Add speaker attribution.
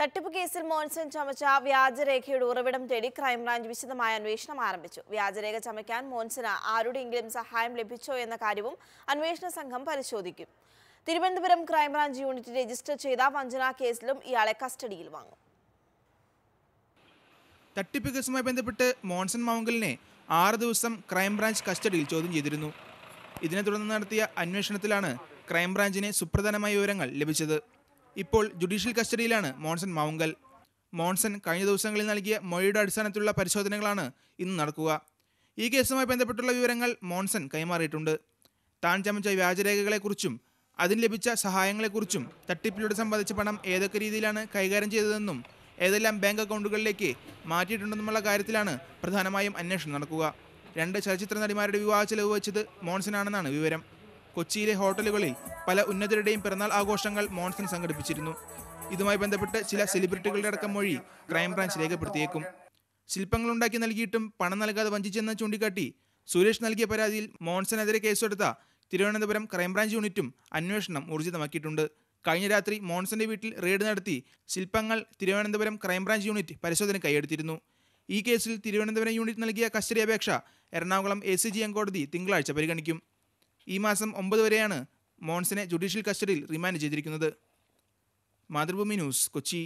Speaker 1: തട്ടിപ്പ് കേസിൽ മോൻസൺ ചമച്ച വ്യാജരേഖയുടെ ഉറവിടം തേടി ക്രൈംബ്രാഞ്ച് വിശദമായ അന്വേഷണം ആരംഭിച്ചു വ്യാജരേഖ ചമയ്ക്കാൻ മോൻസന് ആരുടെയെങ്കിലും സഹായം ലഭിച്ചോ എന്ന കാര്യവും അന്വേഷണ സംഘം പരിശോധിക്കും തിരുവനന്തപുരം ക്രൈംബ്രാഞ്ച് യൂണിറ്റ് രജിസ്റ്റർ ചെയ്ത വഞ്ചനാ കേസിലും ഇയാളെ കസ്റ്റഡിയിൽ വാങ്ങും
Speaker 2: തട്ടിപ്പ് കേസുമായി ബന്ധപ്പെട്ട് മോൺസൺ മൗങ്കലിനെ ആറ് ദിവസം ക്രൈംബ്രാഞ്ച് കസ്റ്റഡിയിൽ ചോദ്യം ചെയ്തിരുന്നു ഇതിനെ തുടർന്ന് നടത്തിയ അന്വേഷണത്തിലാണ് ക്രൈംബ്രാഞ്ചിന് സുപ്രധാനമായ വിവരങ്ങൾ ലഭിച്ചത് ഇപ്പോൾ ജുഡീഷ്യൽ കസ്റ്റഡിയിലാണ് മോൺസൺ മാവുങ്കൽ മോൺസൺ കഴിഞ്ഞ ദിവസങ്ങളിൽ നൽകിയ മൊഴിയുടെ അടിസ്ഥാനത്തിലുള്ള പരിശോധനകളാണ് ഇന്ന് നടക്കുക ഈ കേസുമായി ബന്ധപ്പെട്ടുള്ള വിവരങ്ങൾ മോൺസൺ കൈമാറിയിട്ടുണ്ട് താൻ ചമച്ച വ്യാജരേഖകളെക്കുറിച്ചും അതിന് ലഭിച്ച സഹായങ്ങളെക്കുറിച്ചും തട്ടിപ്പിലൂടെ സമ്പാദിച്ച പണം ഏതൊക്കെ രീതിയിലാണ് കൈകാര്യം ചെയ്തതെന്നും ഏതെല്ലാം ബാങ്ക് അക്കൗണ്ടുകളിലേക്ക് മാറ്റിയിട്ടുണ്ടെന്നുമുള്ള കാര്യത്തിലാണ് പ്രധാനമായും അന്വേഷണം നടക്കുക രണ്ട് ചലച്ചിത്ര നടിമാരുടെ വിവാഹ ചെലവ് വെച്ചത് മോൺസനാണെന്നാണ് വിവരം കൊച്ചിയിലെ ഹോട്ടലുകളിൽ പല ഉന്നതരുടെയും പിറന്നാൾ ആഘോഷങ്ങൾ മോൺസൺ സംഘടിപ്പിച്ചിരുന്നു ഇതുമായി ബന്ധപ്പെട്ട് ചില സെലിബ്രിറ്റികളുടെ അടക്കം മൊഴി ക്രൈംബ്രാഞ്ച് രേഖപ്പെടുത്തിയേക്കും ശില്പങ്ങളുണ്ടാക്കി നൽകിയിട്ടും പണം നൽകാതെ വഞ്ചിച്ചെന്ന് ചൂണ്ടിക്കാട്ടി സുരേഷ് നൽകിയ പരാതിയിൽ മോൺസനെതിരെ കേസെടുത്ത തിരുവനന്തപുരം ക്രൈംബ്രാഞ്ച് യൂണിറ്റും അന്വേഷണം ഊർജിതമാക്കിയിട്ടുണ്ട് കഴിഞ്ഞ രാത്രി മോൺസന്റെ വീട്ടിൽ റെയ്ഡ് നടത്തി ശില്പങ്ങൾ തിരുവനന്തപുരം ക്രൈംബ്രാഞ്ച് യൂണിറ്റ് പരിശോധന കൈയെടുത്തിരുന്നു ഈ കേസിൽ തിരുവനന്തപുരം യൂണിറ്റ് നൽകിയ കസ്റ്റഡി അപേക്ഷ Ernakulam A C J M കോടതി തിങ്കളാഴ്ച പരിഗണിക്കും ഈ മാസം ഒമ്പത് വരെയാണ് മോൺസിനെ ജുഡീഷ്യൽ കസ്റ്റഡിയിൽ റിമാൻഡ് ചെയ്തിരിക്കുന്നത് മാതൃഭൂമി ന്യൂസ് കൊച്ചി